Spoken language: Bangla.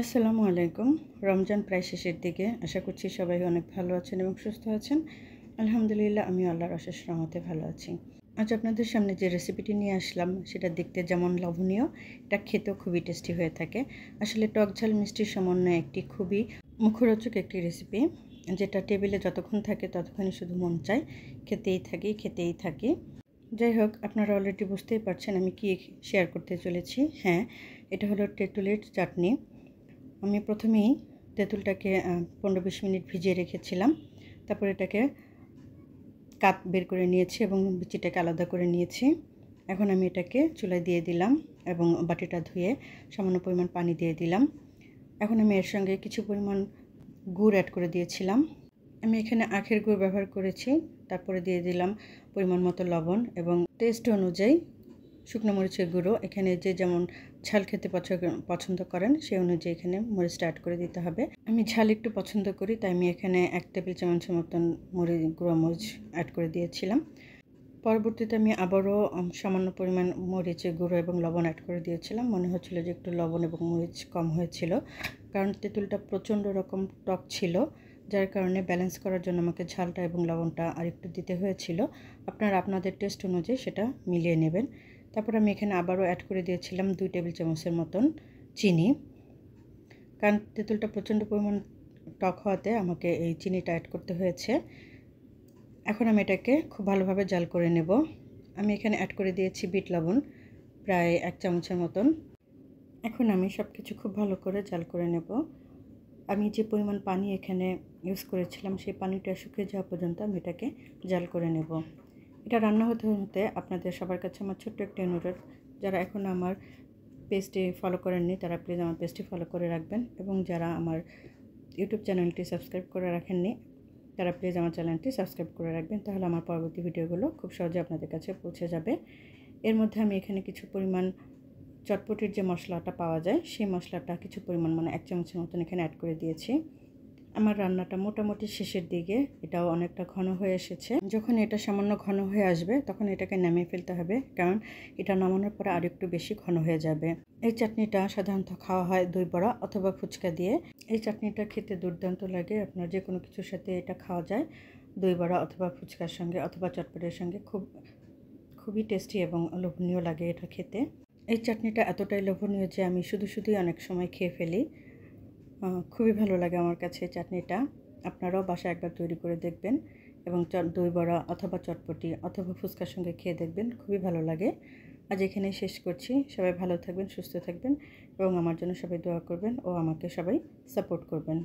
আসসালামু আলাইকুম রমজান প্রায় শেষের দিকে আশা করছি সবাই অনেক ভালো আছেন এবং সুস্থ আছেন আলহামদুলিল্লাহ আমি আল্লাহর অশেষ রহমতে ভালো আছি আজ আপনাদের সামনে যে রেসিপিটি নিয়ে আসলাম সেটা দেখতে যেমন লবণীয় এটা খেতেও খুবই টেস্টি হয়ে থাকে আসলে টক ঝাল মিষ্টির সমন্বয়ে একটি খুবই মুখরোচক একটি রেসিপি যেটা টেবিলে যতক্ষণ থাকে ততক্ষণই শুধু মন চায় খেতেই থাকি খেতেই থাকি যাই হোক আপনারা অলরেডি বুঝতেই পারছেন আমি কি শেয়ার করতে চলেছি হ্যাঁ এটা হলো টেটুলেট চাটনি আমি প্রথমেই তেঁতুলটাকে পনেরো বিশ মিনিট ভিজিয়ে রেখেছিলাম তারপর এটাকে কাত বের করে নিয়েছি এবং বিচিটাকে আলাদা করে নিয়েছি এখন আমি এটাকে চুলায় দিয়ে দিলাম এবং বাটিটা ধুয়ে সামান্য পরিমাণ পানি দিয়ে দিলাম এখন আমি এর সঙ্গে কিছু পরিমাণ গুড় অ্যাড করে দিয়েছিলাম আমি এখানে আখের গুড় ব্যবহার করেছি তারপরে দিয়ে দিলাম পরিমাণ মতো লবণ এবং টেস্ট অনুযায়ী শুকনো মরিচের গুঁড়ো এখানে যে যেমন ঝাল খেতে পছন্দ করেন সেই অনুযায়ী এখানে মরিচটা অ্যাড করে দিতে হবে আমি ঝাল একটু পছন্দ করি তাই আমি এখানে এক টেবিল চামচ মতন মরি গুঁড়ো মরিচ অ্যাড করে দিয়েছিলাম পরবর্তীতে আমি আবারও সামান্য পরিমাণ মরিচের গুঁড়ো এবং লবণ অ্যাড করে দিয়েছিলাম মনে হচ্ছিল যে একটু লবণ এবং মরিচ কম হয়েছিল কারণ তেঁতুলটা প্রচণ্ড রকম টক ছিল যার কারণে ব্যালেন্স করার জন্য আমাকে ঝালটা এবং লবণটা আরেকটু দিতে হয়েছিল আপনারা আপনাদের টেস্ট অনুযায়ী সেটা মিলিয়ে নেবেন তারপর আমি এখানে আবারও অ্যাড করে দিয়েছিলাম দুই টেবিল চামচের মতন চিনি কারণ তেঁতুলটা প্রচণ্ড পরিমাণ টক হওয়াতে আমাকে এই চিনিটা অ্যাড করতে হয়েছে এখন আমি এটাকে খুব ভালোভাবে জাল করে নেব আমি এখানে অ্যাড করে দিয়েছি বিট লবণ প্রায় এক চামচের মতন এখন আমি সব কিছু খুব ভালো করে জাল করে নেব আমি যে পরিমাণ পানি এখানে ইউজ করেছিলাম সেই পানিটা শুকিয়ে যাওয়া পর্যন্ত আমি এটাকে জাল করে নেব এটা রান্না হতে হতে আপনাদের সবার কাছে আমার ছোট্ট একটা অনুরোধ যারা এখন আমার পেজটি ফলো করেননি তারা প্লিজ আমার পেজটি ফলো করে রাখবেন এবং যারা আমার ইউটিউব চ্যানেলটি সাবস্ক্রাইব করে রাখেননি তারা প্লিজ আমার চ্যানেলটি সাবস্ক্রাইব করে রাখবেন তাহলে আমার পরবর্তী ভিডিওগুলো খুব সহজে আপনাদের কাছে পৌঁছে যাবে এর মধ্যে আমি এখানে কিছু পরিমাণ চটপটির যে মশলাটা পাওয়া যায় সেই মশলাটা কিছু পরিমাণ মানে এক চামচের মতন এখানে অ্যাড করে দিয়েছি আমার রান্নাটা মোটামুটি শেষের দিকে এটাও অনেকটা ঘন হয়ে এসেছে যখন এটা সামান্য ঘন হয়ে আসবে তখন এটাকে নামিয়ে ফেলতে হবে কারণ এটা নামানোর পরে আর একটু বেশি ঘন হয়ে যাবে এই চাটনিটা সাধারণত খাওয়া হয় দই বড়া অথবা ফুচকা দিয়ে এই চাটনিটা খেতে দুর্দান্ত লাগে আপনার যে কোনো কিছুর সাথে এটা খাওয়া যায় দই বড়া অথবা ফুচকার সঙ্গে অথবা চটপটের সঙ্গে খুব খুবই টেস্টি এবং লোভনীয় লাগে এটা খেতে এই চাটনিটা এতটাই লোভনীয় যে আমি শুধু শুধুই অনেক সময় খেয়ে ফেলি খুবই ভালো লাগে আমার কাছে চাটনিটা আপনারাও বাসায় একবার তৈরি করে দেখবেন এবং দই বড়া অথবা চটপটি অথবা ফুচকার সঙ্গে খেয়ে দেখবেন খুবই ভালো লাগে আজ এখানে শেষ করছি সবাই ভালো থাকবেন সুস্থ থাকবেন এবং আমার জন্য সবাই দোয়া করবেন ও আমাকে সবাই সাপোর্ট করবেন